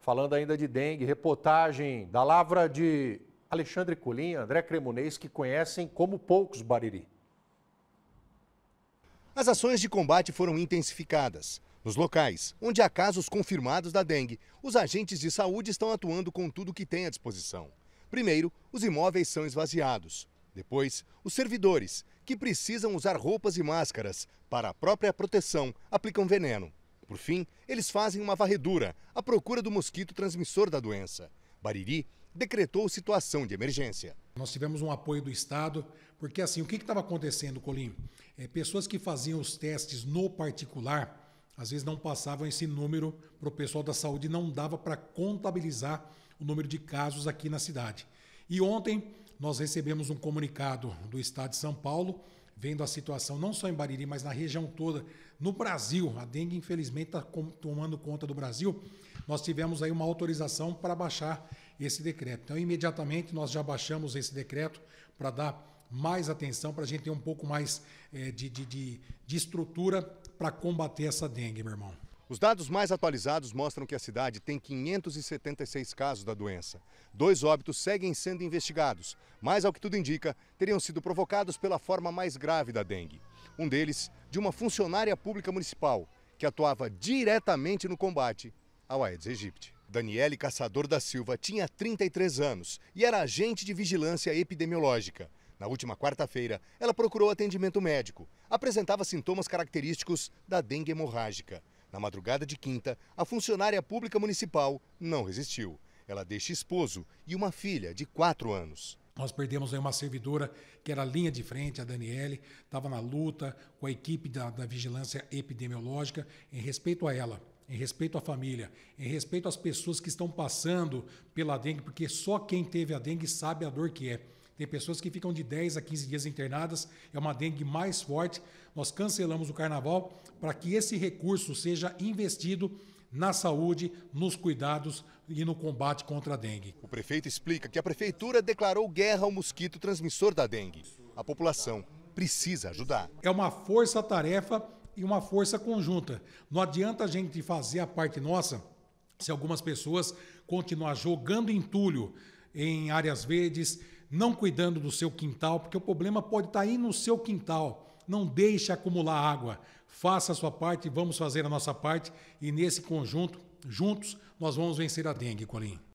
Falando ainda de dengue, reportagem da Lavra de Alexandre Colim, André Cremonês, que conhecem como poucos Bariri. As ações de combate foram intensificadas. Nos locais onde há casos confirmados da dengue, os agentes de saúde estão atuando com tudo que têm à disposição. Primeiro, os imóveis são esvaziados. Depois, os servidores, que precisam usar roupas e máscaras para a própria proteção, aplicam veneno. Por fim, eles fazem uma varredura à procura do mosquito transmissor da doença. Bariri decretou situação de emergência. Nós tivemos um apoio do Estado, porque assim, o que estava acontecendo, Colim? É, pessoas que faziam os testes no particular, às vezes não passavam esse número para o pessoal da saúde, não dava para contabilizar o número de casos aqui na cidade. E ontem nós recebemos um comunicado do Estado de São Paulo, vendo a situação não só em Bariri, mas na região toda, no Brasil. A dengue, infelizmente, está tomando conta do Brasil. Nós tivemos aí uma autorização para baixar esse decreto. Então, imediatamente, nós já baixamos esse decreto para dar mais atenção, para a gente ter um pouco mais é, de, de, de, de estrutura para combater essa dengue, meu irmão. Os dados mais atualizados mostram que a cidade tem 576 casos da doença. Dois óbitos seguem sendo investigados, mas, ao que tudo indica, teriam sido provocados pela forma mais grave da dengue. Um deles, de uma funcionária pública municipal, que atuava diretamente no combate ao Aedes aegypti. Daniele Caçador da Silva tinha 33 anos e era agente de vigilância epidemiológica. Na última quarta-feira, ela procurou atendimento médico. Apresentava sintomas característicos da dengue hemorrágica. Na madrugada de quinta, a funcionária pública municipal não resistiu. Ela deixa esposo e uma filha de quatro anos. Nós perdemos aí uma servidora que era linha de frente, a Daniele, estava na luta com a equipe da, da vigilância epidemiológica em respeito a ela em respeito à família, em respeito às pessoas que estão passando pela dengue, porque só quem teve a dengue sabe a dor que é. Tem pessoas que ficam de 10 a 15 dias internadas, é uma dengue mais forte. Nós cancelamos o carnaval para que esse recurso seja investido na saúde, nos cuidados e no combate contra a dengue. O prefeito explica que a prefeitura declarou guerra ao mosquito transmissor da dengue. A população precisa ajudar. É uma força-tarefa e uma força conjunta. Não adianta a gente fazer a parte nossa se algumas pessoas continuar jogando entulho em áreas verdes, não cuidando do seu quintal, porque o problema pode estar tá aí no seu quintal. Não deixe acumular água. Faça a sua parte, vamos fazer a nossa parte e nesse conjunto, juntos, nós vamos vencer a dengue, Colim.